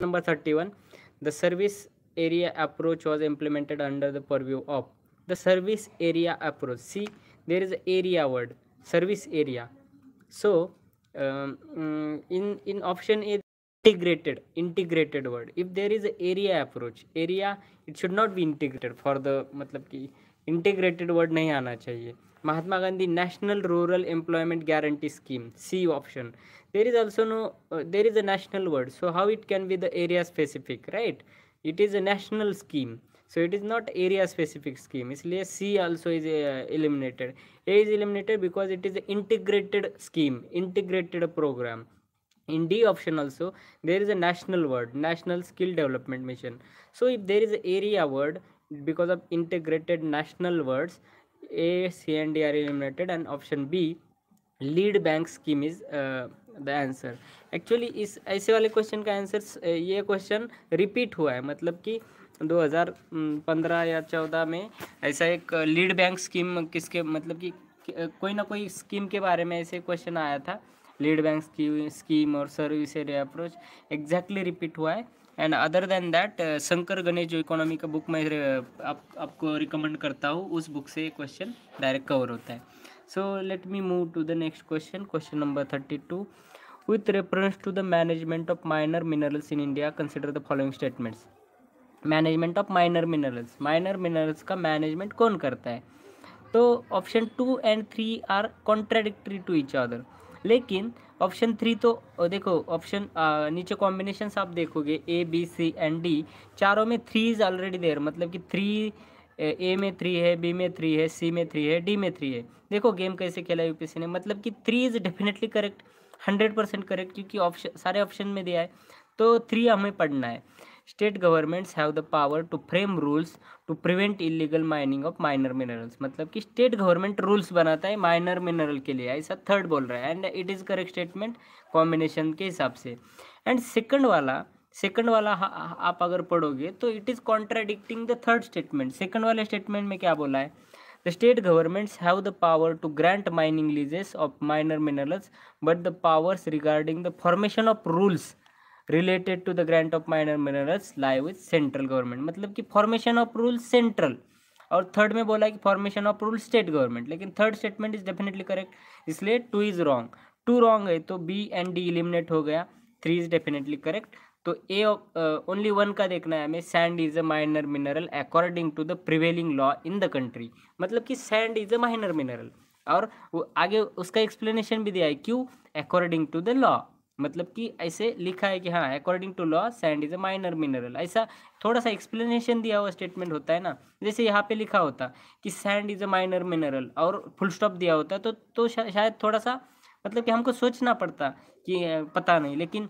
Number 31. The service area approach was implemented under the purview of the service area approach. See, there is an area word, service area. So, um, in, in option A, integrated, integrated word. If there is an area approach, area, it should not be integrated for the, मतलब कि integrated word नहीं आना चाहिए Mahatma Gandhi national rural employment guarantee scheme C option there is also no uh, there is a national word so how it can be the area specific right it is a national scheme so it is not area specific scheme इसलिए C also is uh, eliminated A is eliminated because it is an integrated scheme integrated program in D option also there is a national word national skill development mission so if there is an area word because of integrated national words A C and D are eliminated and option B lead bank scheme is uh, the answer actually इस ऐसे वाले question का answer ये question repeat हुआ है मतलब कि 2015 या 14 में ऐसा एक लीड बैंक स्कीम किसके मतलब कि कोई ना कोई स्कीम के बारे में ऐसे क्वेश्चन आया था लीड बैंक स्कीम और service area approach exactly repeat हुआ है and other than that Shankar Ganesh जो इकोनॉमी का बुक मैं आप, आपको रिकमेंड करता हूँ उस बुक से ये क्वेश्चन डायरेक्ट कवर होता है so let me move to the next question question number thirty two with reference to the management of minor minerals in india consider the following statements management of minor minerals minor minerals का management कौन करता है तो option two and three are contradictory to each other लेकिन option three तो देखो option नीचे combination आप देखोगे A B C and D चारों में थ्री इज़ ऑलरेडी देयर मतलब कि थ्री ए में थ्री है बी में थ्री है सी में थ्री है डी में थ्री है देखो गेम कैसे खेला यूपीसी ने मतलब कि three is definitely correct hundred percent correct क्योंकि ऑप्शन सारे ऑप्शन में दिया है तो थ्री हमें पढ़ना है state governments have the power to frame rules to prevent illegal mining of minor minerals मतलब कि स्टेट गवर्नमेंट रूल्स बनाता है माइनर मिनरल के लिए ऐसा थर्ड बोल रहा है and it is correct statement combination के हिसाब से एंड सेकंड वाला सेकंड वाला आप अगर पढ़ोगे तो it is contradicting the third statement second वाले स्टेटमेंट में क्या बोला है The state governments have the power to grant mining leases of minor minerals, but the powers regarding the formation of rules related to the grant of minor minerals lie with central government मतलब कि formation of rules central और third में बोला कि formation of rule state government लेकिन third statement is definitely correct इसलिए two is wrong two wrong है तो बी एंड डी इलिमिनेट हो गया थ्री इज डेफिनेटली करेक्ट तो ए ओनली वन का देखना है हमें sand is a minor mineral according to the prevailing law in the country मतलब कि sand is a minor mineral और आगे उसका एक्सप्लेनेशन भी दिया है क्यों अकॉर्डिंग टू द लॉ मतलब कि ऐसे लिखा है कि हाँ according to law sand is a minor mineral ऐसा थोड़ा सा एक्सप्लेनेशन दिया हुआ स्टेटमेंट होता है ना जैसे यहाँ पे लिखा होता कि sand is a minor mineral और फुल स्टॉप दिया होता तो तो शा, शायद थोड़ा सा मतलब कि हमको सोचना पड़ता कि पता नहीं लेकिन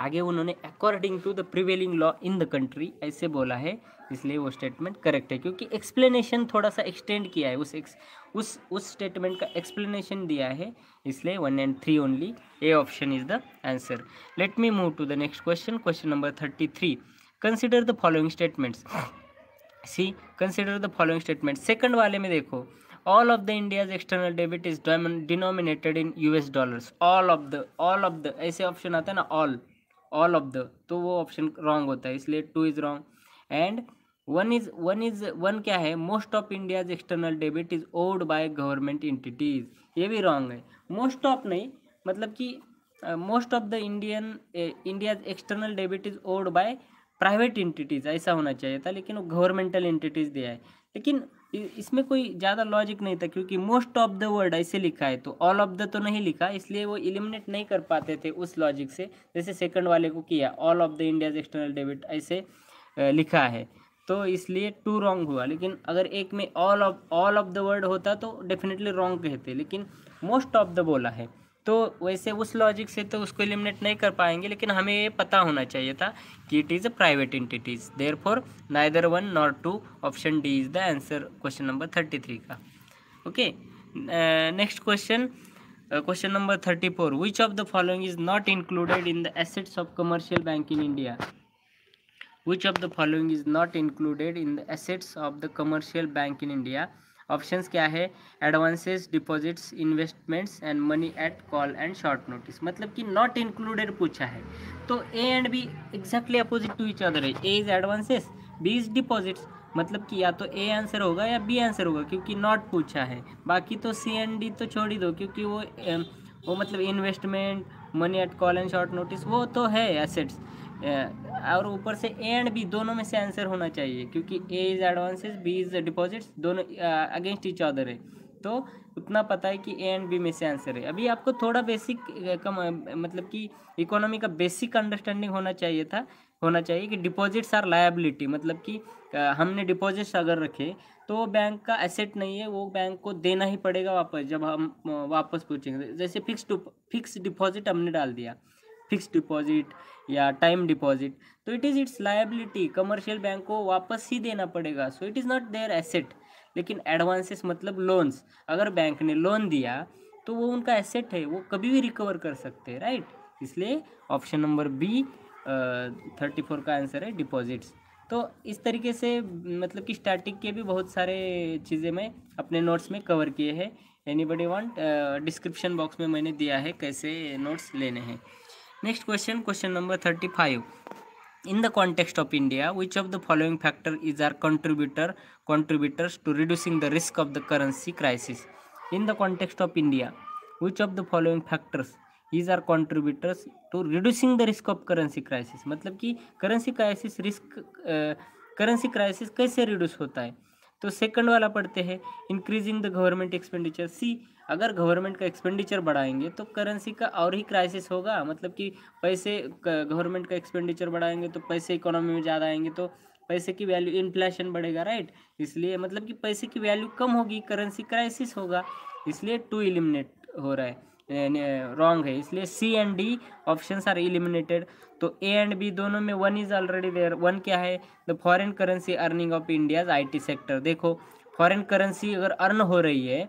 आगे उन्होंने according to the prevailing law in the country ऐसे बोला है इसलिए वो स्टेटमेंट करेक्ट है क्योंकि एक्सप्लेनेशन थोड़ा सा एक्सटेंड किया है उस एक्स उस उस स्टेटमेंट का एक्सप्लेनेशन दिया है इसलिए one and three only A option is the answer let me move to the next question question number thirty three consider the following statements see consider the following statement second वाले में देखो all of the India's external debit is denominated in US एस all of of all of of द ऐसे option आते हैं ना all all of the तो वो ऑप्शन रॉन्ग होता है इसलिए two is wrong and one is one is one क्या है most of India's external debit is held by government entities ये भी रॉन्ग है मोस्ट ऑफ नहीं मतलब कि most of the Indian India's external debit is held by private entities ऐसा होना चाहिए था लेकिन गवर्नमेंटल इंटिटीज़ दिया है लेकिन इसमें कोई ज़्यादा लॉजिक नहीं था क्योंकि मोस्ट ऑफ द वर्ड ऐसे लिखा है तो ऑल ऑफ द तो नहीं लिखा इसलिए वो इलिमिनेट नहीं कर पाते थे उस लॉजिक से जैसे सेकंड वाले को किया all of the India's external debit ऐसे लिखा है तो इसलिए टू रॉन्ग हुआ लेकिन अगर एक में all of all of the word होता तो डेफिनेटली रॉन्ग कहते लेकिन मोस्ट ऑफ द बोला है तो वैसे उस लॉजिक से तो उसको एलिमिनेट नहीं कर पाएंगे लेकिन हमें ये पता होना चाहिए था कि it is a private entities therefore neither one not two option D is the answer question number thirty three का okay next question question number thirty four which of the following is not included in the assets of commercial bank in India which of the following is not included in the assets of the commercial bank in India options क्या है advances deposits investments and money at call and short notice मतलब कि not included पूछा है तो A and B exactly opposite to each other है A is advances B is deposits मतलब कि या तो ए आंसर होगा या बी आंसर होगा क्योंकि नॉट पूछा है बाकी तो सी एंड डी तो छोड़ ही दो क्योंकि वो वो मतलब investment money at call and short notice वो तो है एसेट्स और ऊपर से ए एंड बी दोनों में से आंसर होना चाहिए क्योंकि A is advances B is deposits दोनों अगेंस्ट इच अदर है तो उतना पता है कि ए एंड बी में से आंसर है अभी आपको थोड़ा बेसिक कम मतलब कि इकोनॉमी का बेसिक अंडरस्टैंडिंग होना चाहिए था होना चाहिए कि डिपॉजिट्स आर लायबिलिटी मतलब कि हमने डिपॉजिट्स अगर रखे तो बैंक का एसेट नहीं है वो बैंक को देना ही पड़ेगा वापस जब हम वापस पूछेंगे जैसे फिक्स फिक्स डिपॉजिट हमने डाल दिया फिक्स डिपॉजिट या टाइम डिपॉजिट तो it is its liability commercial bank को वापस ही देना पड़ेगा so it is not there asset लेकिन एडवांसेस मतलब लोन्स अगर बैंक ने लोन दिया तो वो उनका एसेट है वो कभी भी रिकवर कर सकते हैं राइट इसलिए option number B thirty four का आंसर है डिपॉजिट्स तो इस तरीके से मतलब कि स्टैटिक के भी बहुत सारे चीज़ें मैं अपने नोट्स में कवर किए हैं anybody want description box में मैंने दिया है कैसे नोट्स लेने हैं next question question number thirty five in the context of India which of the following factor is are contributor contributors to reducing the risk of the currency crisis in the context of India which of the following factors is are contributors to reducing the risk of currency crisis मतलब कि currency crisis risk currency crisis कैसे reduce होता है तो second वाला पढ़ते हैं increasing the government expenditure C अगर गवर्नमेंट का एक्सपेंडिचर बढ़ाएंगे तो करेंसी का और ही क्राइसिस होगा मतलब कि पैसे गवर्नमेंट का एक्सपेंडिचर बढ़ाएंगे तो पैसे इकोनॉमी में ज़्यादा आएंगे तो पैसे की वैल्यू इन्फ्लेशन बढ़ेगा राइट इसलिए मतलब कि पैसे की वैल्यू कम होगी करेंसी क्राइसिस होगा इसलिए टू इलिमिनेट हो रहा है रॉन्ग है इसलिए C and D option are eliminated तो ए एंड बी दोनों में one is already there one क्या है the foreign currency earning of India's IT sector देखो फॉरेन करेंसी अगर अर्न हो रही है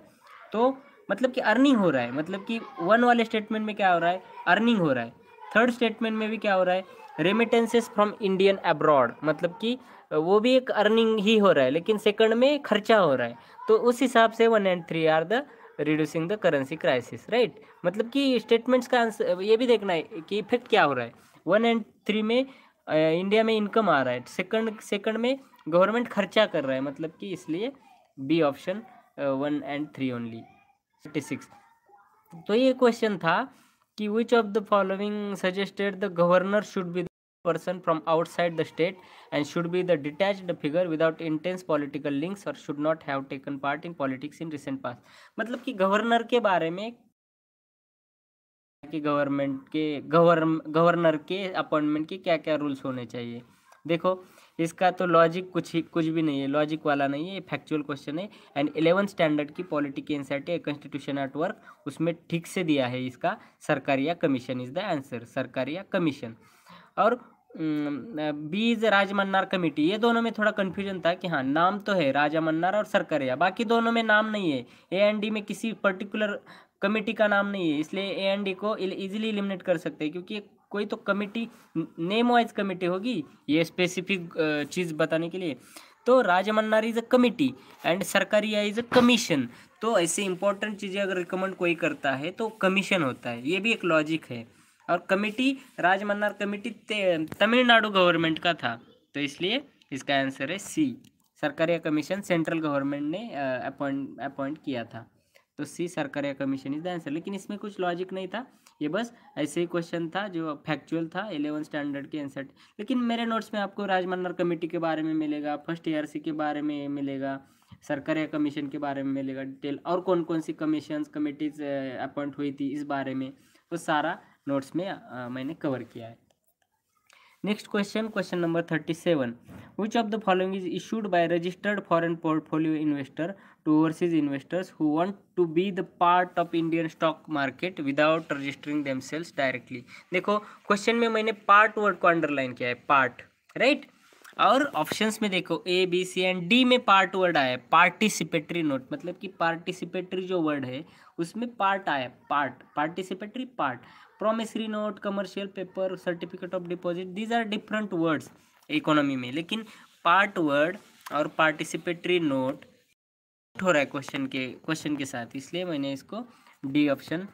तो मतलब कि अर्निंग हो रहा है मतलब कि वन वाले स्टेटमेंट में क्या हो रहा है अर्निंग हो रहा है थर्ड स्टेटमेंट में भी क्या हो रहा है रेमिटेंसेस फ्रॉम इंडियन अब्रॉड मतलब कि वो भी एक अर्निंग ही हो रहा है लेकिन सेकंड में खर्चा हो रहा है तो उस हिसाब से one and three are the reducing the currency crisis right मतलब कि स्टेटमेंट्स का आंसर ये भी देखना है कि इफेक्ट क्या हो रहा है वन एंड थ्री में इंडिया में इनकम आ रहा है सेकंड सेकंड में गवर्नमेंट खर्चा कर रहा है मतलब कि इसलिए B option one and three only thirty six तो ये क्वेश्चन था कि which of the following suggested the governor should be person from outside the state and should be the detached figure without intense political links or should not have taken part in politics in recent past matlab ki governor ke bare mein कि government के govern governor के appointment के क्या क्या rules होने चाहिए देखो इसका तो लॉजिक कुछ ही कुछ भी नहीं है लॉजिक वाला नहीं है ये फैक्चुअल क्वेश्चन है एंड इलेवन स्टैंडर्ड की political NCERT constitution at work उसमें ठीक से दिया है इसका Sarkaria commission is the answer Sarkaria commission और बीज राज मन्नार कमेटी ये दोनों में थोड़ा कन्फ्यूजन था कि हाँ नाम तो है राजा मन्नार और सरकरिया बाकी दोनों में नाम नहीं है ए एंड डी में किसी पर्टिकुलर कमेटी का नाम नहीं है इसलिए ए एंड डी को इजीली इलिमिनेट कर सकते हैं क्योंकि कोई तो कमेटी नेम वाइज कमेटी होगी ये स्पेसिफिक चीज़ बताने के लिए तो Rajamannar is a committee and Sarkaria is a commission तो ऐसे इंपॉर्टेंट चीज़ें अगर रिकमेंड कोई करता है तो कमीशन होता है ये भी एक लॉजिक है और committee Rajamannar committee Tamil Nadu government का था तो इसलिए इसका आंसर है C Sarkaria commission central government ने अपॉइंट अपॉइंट किया था तो C Sarkaria commission is the answer लेकिन इसमें कुछ लॉजिक नहीं था ये बस ऐसे ही क्वेश्चन था जो फैक्चुअल था एलेवन स्टैंडर्ड के आंसर लेकिन मेरे नोट्स में आपको राजमन्नार कमेटी के बारे में मिलेगा फर्स्ट ए के बारे में मिलेगा सरकारिया कमीशन के बारे में मिलेगा डिटेल और कौन कौन सी कमीशन कमेटीज अपॉइंट हुई थी इस बारे में वो तो सारा नोट्स में आ, मैंने कवर किया है next question question number thirty seven which of the following is issued by registered foreign portfolio investor to overseas investors who want to be the part of Indian stock market without registering them directly देखो question में मैंने part word को underline किया है part right और options में देखो A B C and D में पार्ट वर्ड आया है पार्टिसिपेटरी नोट मतलब कि पार्टिसिपेटरी जो वर्ड है उसमें पार्ट आया part participatory part promissory note commercial paper certificate of deposit these are different words economy में लेकिन पार्ट वर्ड और पार्टिसिपेटरी नोट हो रहा है क्वेश्चन के क्वेश्चन के साथ इसलिए मैंने इसको D option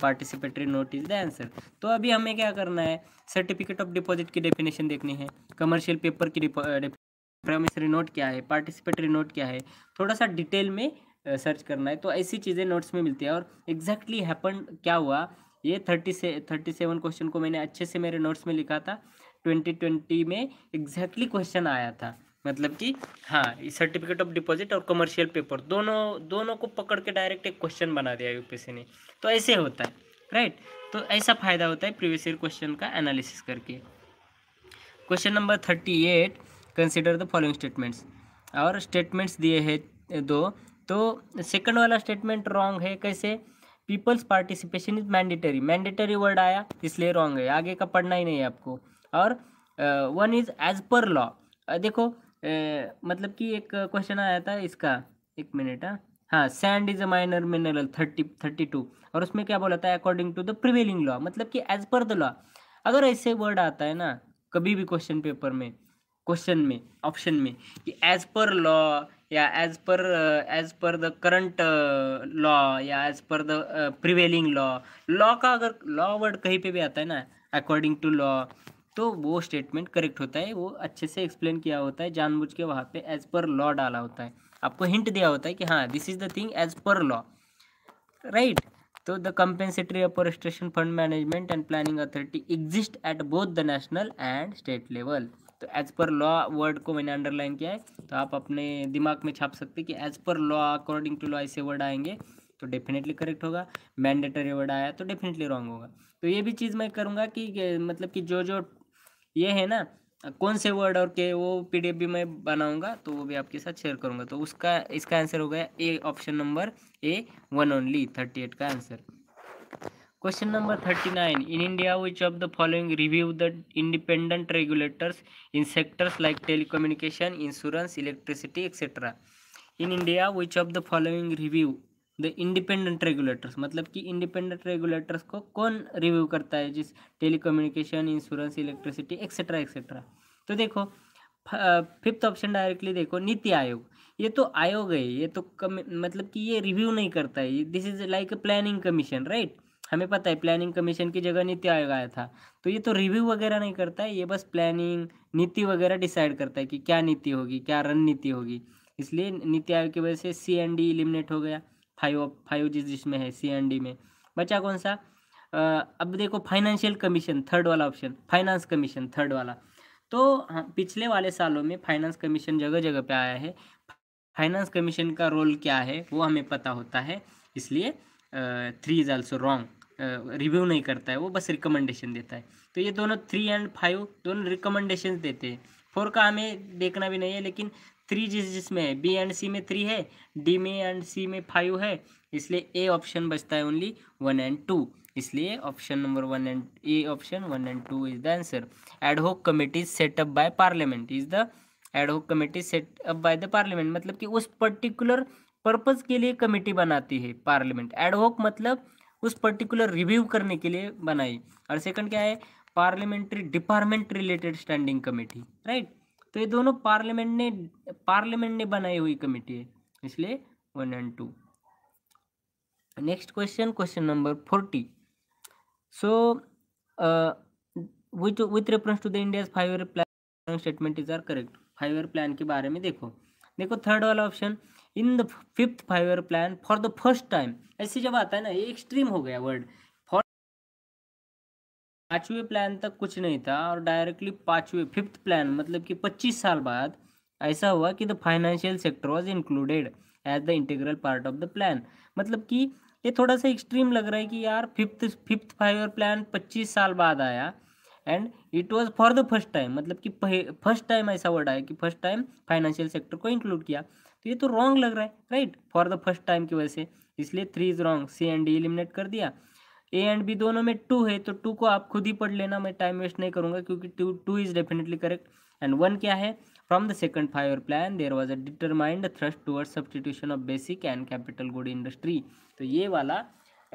participatory note is the answer तो अभी हमें क्या करना है सर्टिफिकेट ऑफ डिपॉजिट की डेफिनेशन देखनी है कमर्शियल पेपर की प्रोमिसरी नोट क्या है पार्टिसिपेटरी नोट क्या है थोड़ा सा डिटेल में सर्च करना है तो ऐसी चीज़ें नोट्स में मिलती है और एग्जैक्टली exactly हैपन क्या हुआ ये थर्टी से थर्टी सेवन क्वेश्चन को मैंने अच्छे से मेरे नोट्स में लिखा था ट्वेंटी ट्वेंटी में एग्जैक्टली क्वेश्चन आया था मतलब कि हाँ सर्टिफिकेट ऑफ डिपॉजिट और कमर्शियल पेपर दोनों दोनों को पकड़ के डायरेक्ट एक क्वेश्चन बना दिया यूपीएससी ने तो ऐसे होता है राइट तो ऐसा फ़ायदा होता है प्रीवियस ईयर क्वेश्चन का एनालिसिस करके question number thirty eight consider the following statements और स्टेटमेंट्स दिए हैं दो तो सेकंड वाला स्टेटमेंट रॉन्ग है कैसे peoples participation is mandatory mandatory word आया इसलिए रॉन्ग है आगे का पढ़ना ही नहीं है आपको और one is as per law देखो uh, मतलब कि एक क्वेश्चन आया था इसका एक मिनट हाँ हाँ sand is a minor mineral thirty thirty two और उसमें क्या बोला था according to the prevailing law मतलब कि एज पर द लॉ अगर ऐसे वर्ड आता है ना कभी भी क्वेश्चन पेपर में क्वेश्चन में ऑप्शन में कि एज पर लॉ या as per as per the current law या as per the prevailing law law का अगर लॉ वर्ड कहीं पे भी आता है ना अकॉर्डिंग टू लॉ तो वो स्टेटमेंट करेक्ट होता है वो अच्छे से एक्सप्लेन किया होता है जानबूझ के वहाँ पे एज पर लॉ डाला होता है आपको हिंट दिया होता है कि हाँ this is the thing as per law right तो the compensatory afforestation fund management and planning authority exist at both the national and state level तो एज पर लॉ वर्ड को मैंने अंडरलाइन किया है तो आप अपने दिमाग में छाप सकते हैं कि as per law according to law ऐसे वर्ड आएंगे तो डेफिनेटली करेक्ट होगा मैंडेटरी वर्ड आया तो डेफिनेटली रॉन्ग होगा तो ये भी चीज़ मैं करूँगा कि मतलब कि जो जो ये है ना कौन से वर्ड और के वो पी भी मैं बनाऊंगा तो वो भी आपके साथ शेयर करूंगा तो उसका इसका आंसर हो गया A option number A one only thirty eight का answer question number thirty nine in India which of the following review the independent regulators in sectors like telecommunication insurance electricity etcetera in India which of the following review the independent regulators मतलब कि independent regulators को कौन review करता है जिस telecommunication insurance electricity etcetera etcetera तो देखो fifth option directly देखो नीति आयोग ये तो आयोग है ये तो कम मतलब कि ये रिव्यू नहीं करता है this is like a planning commission right हमें पता है प्लानिंग कमीशन की जगह नीति आयोग आया था तो ये तो रिव्यू वगैरह नहीं करता है ये बस प्लानिंग नीति वगैरह डिसाइड करता है कि क्या नीति होगी क्या रणनीति होगी इसलिए नीति आयोग की वजह से सी एन डी इलिमिनेट हो गया फाइव फाइव जिस जिसमें है सी एन डी में बचा कौन सा अब देखो फाइनेंशियल कमीशन थर्ड वाला ऑप्शन फाइनेंस कमीशन थर्ड वाला तो हाँ, पिछले वाले सालों में फाइनेंस कमीशन जगह जगह पे आया है फाइनेंस कमीशन का रोल क्या है वो हमें पता होता है इसलिए three is also wrong review नहीं करता है वो बस रिकमेंडेशन देता है तो ये दोनों थ्री एंड फाइव दोनों रिकमेंडेशन देते हैं फोर का हमें देखना भी नहीं है लेकिन थ्री जिस जिसमें है बी एंड सी में थ्री है डी में एंड सी में फाइव है इसलिए ए ऑप्शन बचता है ओनली वन एंड टू इसलिए option number one and A option one and two is the answer ad hoc committee setup by parliament is the ad hoc committee setup by the parliament मतलब कि उस particular purpose के लिए committee बनाती है parliament ad hoc मतलब उस पर्टिकुलर रिव्यू करने के लिए बनाई और सेकंड क्या है parliamentary department related standing committee right तो ये दोनों पार्लियामेंट ने पार्लियामेंट ने बनाई हुई कमेटी है इसलिए one and two next question question number forty so which with reference to the India five year plan statement is are correct five year plan के बारे में देखो देखो थर्ड वाला option in the fifth five year plan for the first time ऐसे जब आता है ना ये एक्सट्रीम हो गया वर्ड फॉर पाँचवें प्लान तक कुछ नहीं था और डायरेक्टली पाँचवें फिफ्थ प्लान मतलब कि पच्चीस साल बाद ऐसा हुआ कि the financial sector was included as the integral part of the plan मतलब कि ये थोड़ा सा एक्सट्रीम लग रहा है कि यार fifth fifth five year plan पच्चीस साल बाद आया and it was for the first time मतलब कि फर्स्ट टाइम ऐसा वर्ड आया कि फर्स्ट टाइम फाइनेंशियल सेक्टर को इंक्लूड किया तो ये तो रॉन्ग लग रहा है right for the first time की वजह से इसलिए three is wrong C and D eliminate कर दिया ए एंड बी दोनों में टू है तो टू को आप खुद ही पढ़ लेना मैं टाइम वेस्ट नहीं करूंगा क्योंकि two two is definitely correct and one क्या है from the second five year plan there was a determined thrust toward substitution of basic and capital good industry तो ये वाला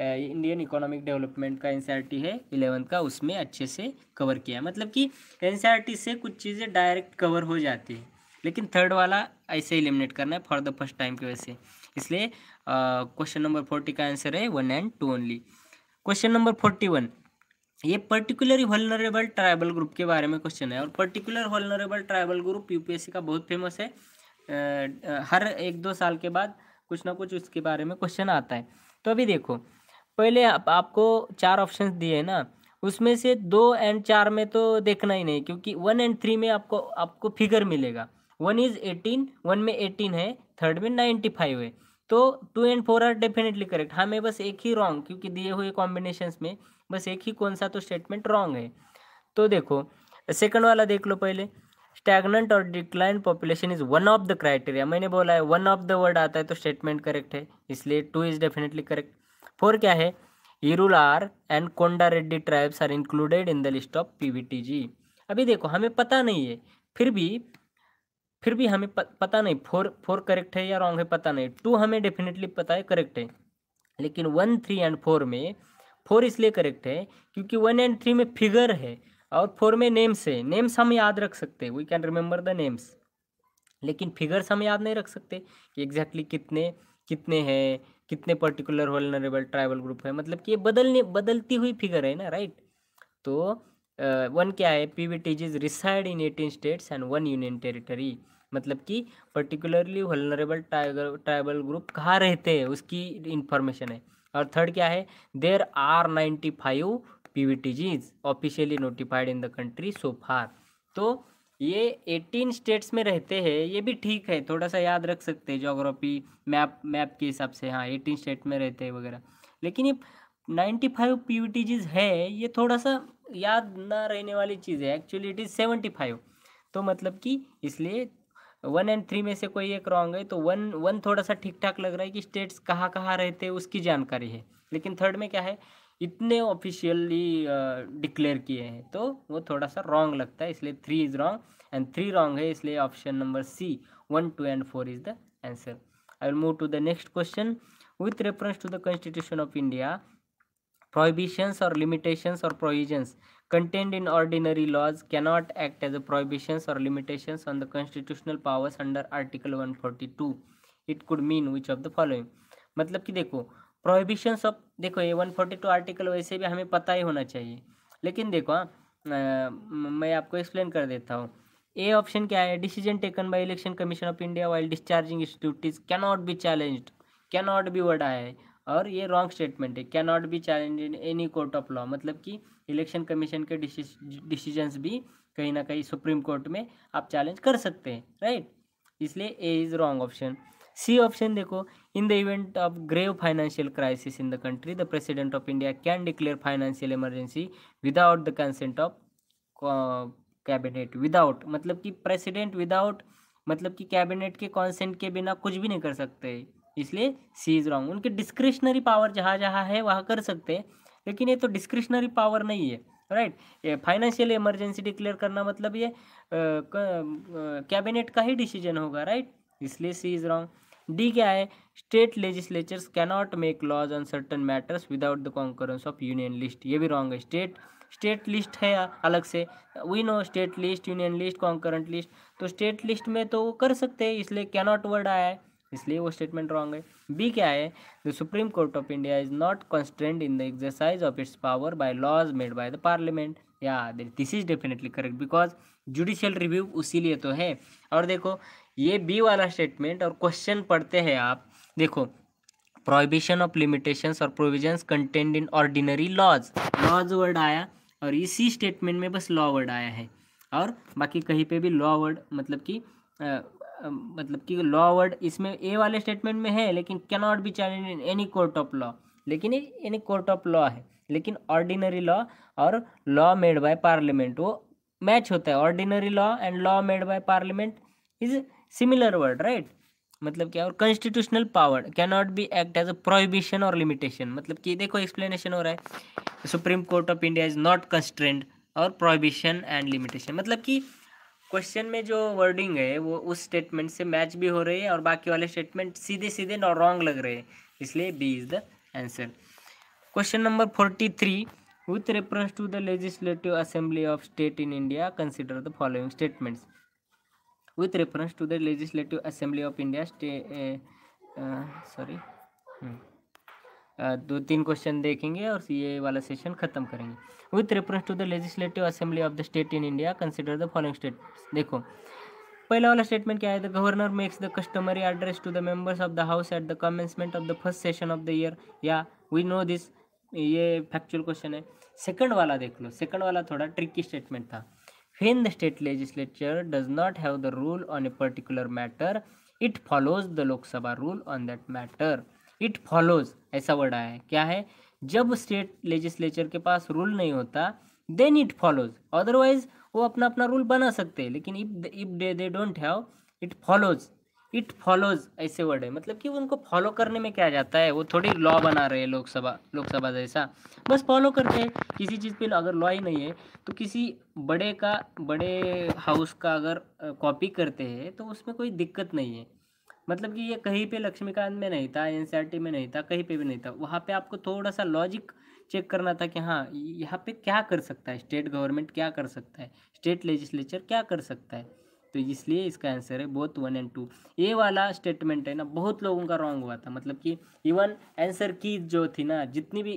इंडियन इकोनॉमिक डेवलपमेंट का एन है इलेवंथ का उसमें अच्छे से कवर किया मतलब कि एन से कुछ चीज़ें डायरेक्ट कवर हो जाती है लेकिन थर्ड वाला ऐसे इलिमिनेट करना है फॉर द फर्स्ट टाइम की वजह से इसलिए क्वेश्चन नंबर फोर्टी का आंसर है one and two only question number forty one ये पर्टिकुलर वल्नरेबल ट्राइबल ग्रुप के बारे में क्वेश्चन है और particular vulnerable tribal group UPSC का बहुत फेमस है आ, हर एक दो साल के बाद कुछ ना कुछ उसके बारे में क्वेश्चन आता है तो अभी देखो पहले आप, आपको चार ऑप्शन दिए हैं ना उसमें से दो एंड चार में तो देखना ही नहीं क्योंकि वन एंड थ्री में आपको आपको फिगर मिलेगा वन इज एटीन वन में एटीन है थर्ड में नाइन्टी फाइव है तो two and four are definitely correct हाँ मैं बस एक ही रॉन्ग क्योंकि दिए हुए कॉम्बिनेशन में बस एक ही कौन सा तो स्टेटमेंट रॉन्ग है तो देखो सेकंड वाला देख लो पहले स्टैगनेंट और decline population is one of the criteria मैंने बोला है वन ऑफ द वर्ड आता है तो स्टेटमेंट करेक्ट है इसलिए two is definitely correct four क्या है R and Konda Reddy tribes are included in the list of P अभी देखो हमें पता नहीं है फिर भी फिर भी हमें पता नहीं फोर फोर करेक्ट है या रॉन्ग है पता नहीं टू हमें डेफिनेटली पता है करेक्ट है लेकिन वन थ्री एंड फोर में फोर इसलिए करेक्ट है क्योंकि वन एंड थ्री में फिगर है और फोर में नेम्स है नेम्स हम याद रख सकते हैं we can remember the names लेकिन फिगर्स हम याद नहीं रख सकते कि एग्जैक्टली exactly कितने कितने हैं कितने पर्टिकुलर वर्नरेबल ट्राइबल ग्रुप है मतलब कि ये बदलने बदलती हुई फिगर है ना राइट तो वन क्या है P V Ts reside in eighteen states and one union territory मतलब कि पर्टिकुलरली वलनरेबल ट्राइबल ग्रुप कहाँ रहते हैं उसकी इन्फॉर्मेशन है और थर्ड क्या है there are ninety five P V Gs officially notified in the country so far तो ये एटीन स्टेट्स में रहते हैं ये भी ठीक है थोड़ा सा याद रख सकते हैं जोग्राफी मैप मैप के हिसाब से हाँ एटीन स्टेट में रहते हैं वगैरह लेकिन ये ninety five P V Gs है ये थोड़ा सा याद ना रहने वाली चीज़ है actually it is seventy five तो मतलब कि इसलिए वन एंड थ्री में से कोई एक रॉन्ग है तो वन वन थोड़ा सा ठीक ठाक लग रहा है कि स्टेट्स कहाँ कहाँ रहते हैं उसकी जानकारी है लेकिन थर्ड में क्या है इतने ऑफिशियली डिक्लेयर किए हैं तो वो थोड़ा सा रॉन्ग लगता है इसलिए three is wrong and three wrong है इसलिए option number C one two and four is the answer I will move to the next question with reference to the constitution of India prohibitions or limitations or provisions contained in ordinary laws cannot act as prohibitions or limitations on the constitutional powers under article 142 it could mean which of the following मतलब कि देखो prohibitions of देखो ये 142 article वैसे भी हमें पता ही होना चाहिए लेकिन देखो आ, मैं आपको एक्सप्लेन कर देता हूँ ए ऑप्शन क्या है decision taken by election commission of India while discharging duties can not be challenged can not be word आया है और ये रॉन्ग स्टेटमेंट है can not be challenge in any court of law मतलब कि इलेक्शन कमीशन के decisions भी कहीं ना कहीं सुप्रीम कोर्ट में आप चैलेंज कर सकते हैं राइट इसलिए A is wrong option C option देखो in the event of grave financial crisis in the country the president of India can declare financial emergency without the consent of cabinet without मतलब कि president without मतलब कि cabinet के consent के बिना कुछ भी नहीं कर सकते इसलिए सी इज रॉन्ग उनके डिस्क्रिशनरी पावर जहाँ जहाँ है वहाँ कर सकते हैं लेकिन ये तो डिस्क्रिशनरी पावर नहीं है राइट ये फाइनेंशियल इमरजेंसी डिक्लेयर करना मतलब ये कैबिनेट का ही डिसीजन होगा राइट इसलिए सी इज रॉन्ग डी क्या है state legislatures cannot make laws on certain matters without the concurrence of union list ये भी रॉन्ग है स्टेट स्टेट लिस्ट है अलग से we know state list union list concurrent list तो स्टेट लिस्ट में तो कर सकते हैं इसलिए कैनॉट वर्ड आया है इसलिए वो स्टेटमेंट रॉन्ग है बी क्या है the supreme court of India is not constant in the exercise of its power by laws made by the parliament या this is definitely correct because judicial review उसी लिए तो है और देखो ये बी वाला स्टेटमेंट और क्वेश्चन पढ़ते हैं आप देखो प्रोहिबिशन ऑफ लिमिटेशन और provision contained in ordinary laws laws word आया और इसी स्टेटमेंट में बस लॉ वर्ड आया है और बाकी कहीं पे भी लॉ वर्ड मतलब कि मतलब कि लॉ वर्ड इसमें ए वाले स्टेटमेंट में है लेकिन cannot be challenge in any court of law लेकिन एनी कोर्ट ऑफ लॉ है लेकिन ऑर्डिनरी लॉ और लॉ मेड बाय पार्लियामेंट वो मैच होता है ordinary law and law made by parliament is similar word right मतलब क्या और constitutional power can not be act as a prohibition और लिमिटेशन मतलब कि देखो एक्सप्लेनेशन हो रहा है supreme court of India is not constrained और प्रोहिबिशन एंड लिमिटेशन मतलब कि क्वेश्चन में जो वर्डिंग है वो उस स्टेटमेंट से मैच भी हो रही है और बाकी वाले स्टेटमेंट सीधे सीधे नॉ रॉन्ग लग रहे हैं इसलिए B is the answer question number forty three with reference to the legislative assembly of state in India consider the following statements with reference to the legislative assembly of India sorry दो तीन question देखेंगे और ये वाला session खत्म करेंगे with reference to the legislative assembly of the state in India consider the following state देखो पहला वाला स्टेटमेंट क्या है the governor makes the customary address to the members of the house at the commencement of the first session of the year या we know this ये factual question है second वाला देख लो सेकंड वाला थोड़ा ट्रिकी स्टेटमेंट था when the state legislature does not have the rule on a particular matter it follows the Lok Sabha rule on that matter it follows ऐसा word आया है क्या है जब स्टेट लेजिस्लेचर के पास रूल नहीं होता देन इट फॉलोज अदरवाइज वो अपना अपना रूल बना सकते हैं लेकिन if if they they don't have it follows it follows ऐसे वर्ड है मतलब कि उनको फॉलो करने में क्या जाता है वो थोड़ी लॉ बना रहे हैं लोकसभा लोकसभा जैसा बस फॉलो करते हैं किसी चीज़ पे अगर लॉ ही नहीं है तो किसी बड़े का बड़े हाउस का अगर कॉपी करते हैं तो उसमें कोई दिक्कत नहीं है मतलब कि ये कहीं पे लक्ष्मीकांत में नहीं था एन में नहीं था कहीं पे भी नहीं था वहाँ पे आपको थोड़ा सा लॉजिक चेक करना था कि हाँ यहाँ पे क्या कर सकता है स्टेट गवर्नमेंट क्या कर सकता है स्टेट लेजिस्लेचर क्या कर सकता है तो इसलिए इसका आंसर है बोथ वन एंड टू ये वाला स्टेटमेंट है ना बहुत लोगों का रॉन्ग हुआ था मतलब कि इवन आंसर की जो थी ना जितनी भी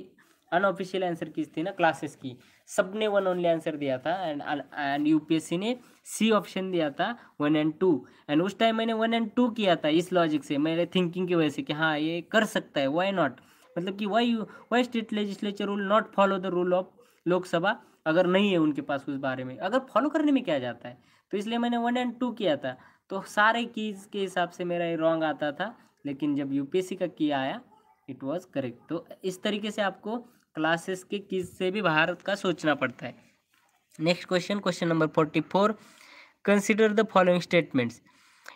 अनऑफिशियल आंसर की थी ना क्लासेस की सब ने वन ओनली आंसर दिया था एंड एंड यूपीएससी ने सी ऑप्शन दिया था वन एंड टू एंड उस टाइम मैंने वन एंड टू किया था इस लॉजिक से मेरे थिंकिंग की वजह से कि हाँ ये कर सकता है वाई नॉट मतलब कि why why state legislature rule not follow the rule of Lok Sabha अगर नहीं है उनके पास उस बारे में अगर फॉलो करने में क्या जाता है तो इसलिए मैंने वन एंड टू किया था तो सारे कीज के हिसाब से मेरा ये रॉन्ग आता था लेकिन जब यूपीएससी का किया आया इट वॉज़ करेक्ट तो इस तरीके से आपको क्लासेस के किस से भी भारत का सोचना पड़ता है next question question number forty four consider the following statements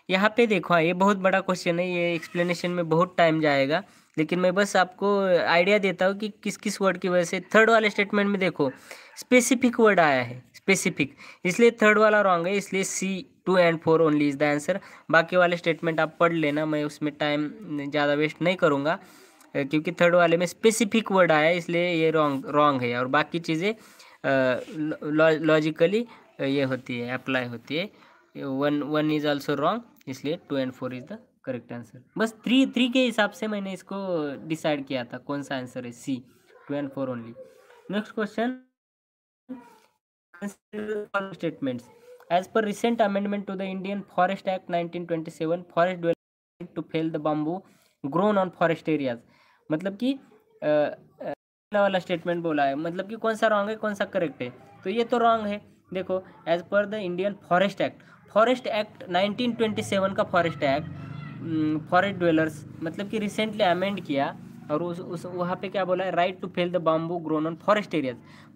यहाँ पे देखो हाँ ये बहुत बड़ा क्वेश्चन है ये एक्सप्लेनेशन में बहुत टाइम जाएगा लेकिन मैं बस आपको आइडिया देता हूँ कि किस किस वर्ड की वजह से थर्ड वाले स्टेटमेंट में देखो स्पेसिफिक वर्ड आया है स्पेसिफिक इसलिए थर्ड वाला रॉन्ग है इसलिए C two and four only is the answer बाकी वाले स्टेटमेंट आप पढ़ लेना मैं उसमें टाइम ज़्यादा वेस्ट नहीं करूँगा क्योंकि थर्ड वाले में स्पेसिफिक वर्ड आया इसलिए ये रॉन्ग रॉन्ग है और बाकी चीज़ें लॉजिकली ये होती है अप्लाई होती है one one is also wrong इसलिए two and four is the correct answer बस थ्री थ्री के हिसाब से मैंने इसको डिसाइड किया था कौन सा आंसर है C two and four only next question statements recent amendment to the Indian forest act nineteen twenty 1927 forest dwellers to fell the bamboo grown on forest areas मतलब कि पहला वाला स्टेटमेंट बोला है मतलब कि कौन सा रॉन्ग है कौन सा करेक्ट है तो ये तो रॉन्ग है देखो as per the Indian forest act forest act 1927 का फॉरेस्ट एक्ट फॉरेस्ट ड्वेलर्स मतलब कि रिसेंटली अमेंड किया और उस उस वहाँ पे क्या बोला है right to fell the bamboo grown on forest areas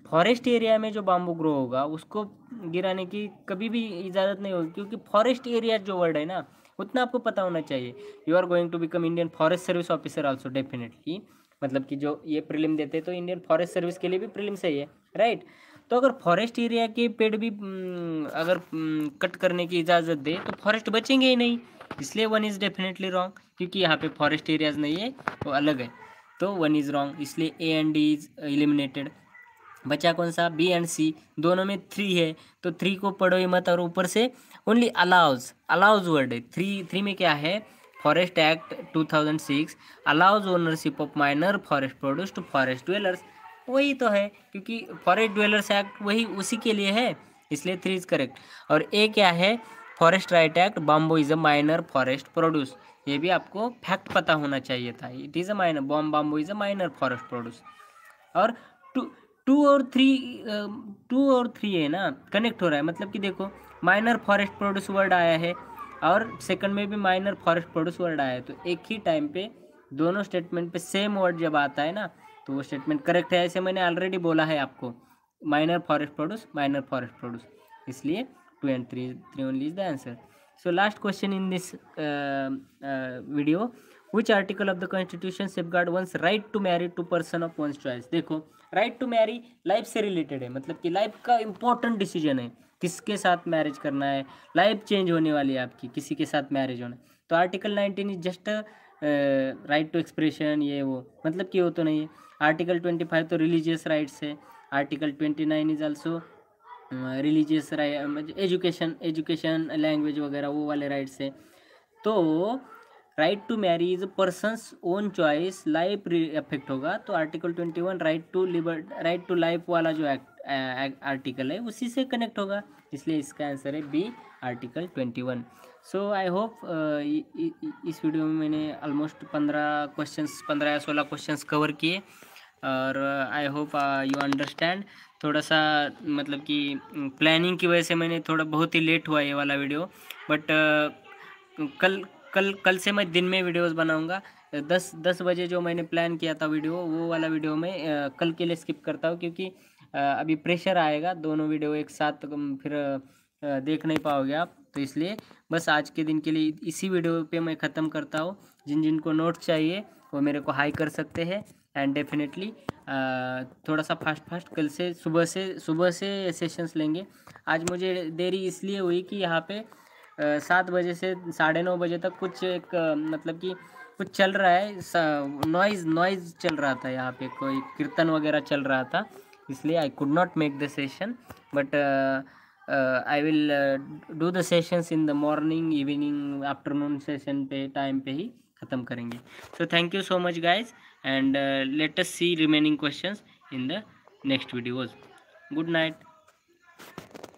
forest area में जो बाम्बू ग्रो होगा उसको गिराने की कभी भी इजाज़त नहीं होगी क्योंकि फॉरेस्ट एरिया जो वर्ड है ना उतना आपको पता होना चाहिए you are going to become Indian forest service officer also definitely मतलब कि जो ये प्रिलिम देते हैं तो इंडियन फॉरेस्ट सर्विस के लिए भी प्रिलिम सही है राइट तो अगर फॉरेस्ट एरिया के पेड़ भी हम्म, अगर कट हम्म, करने की इजाज़त दे तो फॉरेस्ट बचेंगे ही नहीं इसलिए वन इज़ डेफिनेटली रॉन्ग क्योंकि यहाँ पे फॉरेस्ट एरियाज नहीं है वो अलग है तो वन इज़ रॉन्ग इसलिए A and D is eliminated बचा कौन सा बी एंड सी दोनों में थ्री है तो थ्री को पढ़ो ही मत और ऊपर से ओनली अलाउज अलाउज वर्ड है थ्री थ्री में क्या है forest act two thousand six allows ownership of minor forest produce to forest dwellers वही तो है क्योंकि फॉरेस्ट ड्वेलर्स एक्ट वही उसी के लिए है इसलिए थ्री इज करेक्ट और ए क्या है forest right act bamboo is a minor forest produce ये भी आपको फैक्ट पता होना चाहिए था it is a minor bam bamboo is a minor forest produce और टू टू और थ्री टू और थ्री है ना कनेक्ट हो रहा है मतलब कि देखो माइनर फॉरेस्ट प्रोड्यूस वर्ड आया है और सेकंड में भी माइनर फॉरेस्ट प्रोड्यूस वर्ड आया है तो एक ही टाइम पे दोनों स्टेटमेंट पे सेम वर्ड जब आता है ना तो वो स्टेटमेंट करेक्ट है ऐसे मैंने ऑलरेडी बोला है आपको minor forest produce minor forest produce इसलिए two and three three only is the answer so last question in this video which article of the constitution safeguard one's right to marry to person of one's choice देखो right to marry life से related है मतलब कि life का important decision है किसके साथ marriage करना है लाइफ चेंज होने वाली है आपकी किसी के साथ मैरिज होना तो article nineteen is just right to expression ये वो मतलब कि वो तो नहीं है आर्टिकल ट्वेंटी फाइव तो रिलीजियस राइट्स है article twenty nine is also religious education education language वगैरह वो वाले राइट्स है तो right to marry is a person's own choice life effect होगा तो article twenty one right to liber right to life वाला जो एक्ट आर्टिकल है उसी से कनेक्ट होगा इसलिए इसका आंसर है B article twenty one so I hope इस वीडियो में मैंने ऑलमोस्ट पंद्रह क्वेश्चन पंद्रह या सोलह क्वेश्चन कवर किए और आई होप यू अंडरस्टैंड थोड़ा सा मतलब कि प्लानिंग की वजह से मैंने थोड़ा बहुत ही लेट हुआ ये वाला वीडियो बट uh, कल कल कल से मैं दिन में वीडियोस बनाऊंगा दस दस बजे जो मैंने प्लान किया था वीडियो वो वाला वीडियो मैं uh, कल के लिए स्किप करता हूँ क्योंकि अभी प्रेशर आएगा दोनों वीडियो एक साथ फिर देख नहीं पाओगे आप तो इसलिए बस आज के दिन के लिए इसी वीडियो पे मैं ख़त्म करता हूँ जिन जिन को नोट्स चाहिए वो मेरे को हाई कर सकते हैं एंड डेफिनेटली थोड़ा सा फास्ट फास्ट कल से सुबह से सुबह से सेशंस लेंगे आज मुझे देरी इसलिए हुई कि यहाँ पे सात बजे से साढ़े नौ बजे तक कुछ एक मतलब कि कुछ चल रहा है नॉइज़ नॉइज़ चल रहा था यहाँ पे कोई कीर्तन वगैरह चल रहा था Obviously, I could not make the session but uh, uh, I will uh, do the sessions in the morning evening afternoon session पे time पे ही ख़त्म करेंगे so thank you so much guys and uh, let us see remaining questions in the next videos good night